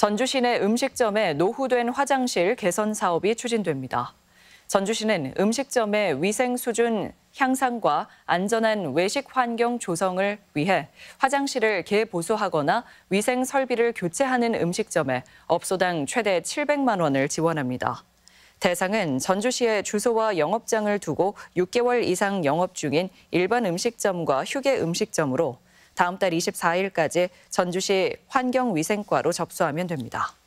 전주시내 음식점의 노후된 화장실 개선 사업이 추진됩니다. 전주시는 음식점의 위생 수준 향상과 안전한 외식 환경 조성을 위해 화장실을 개보수하거나 위생 설비를 교체하는 음식점에 업소당 최대 700만 원을 지원합니다. 대상은 전주시에 주소와 영업장을 두고 6개월 이상 영업 중인 일반 음식점과 휴게 음식점으로 다음 달 24일까지 전주시 환경위생과로 접수하면 됩니다.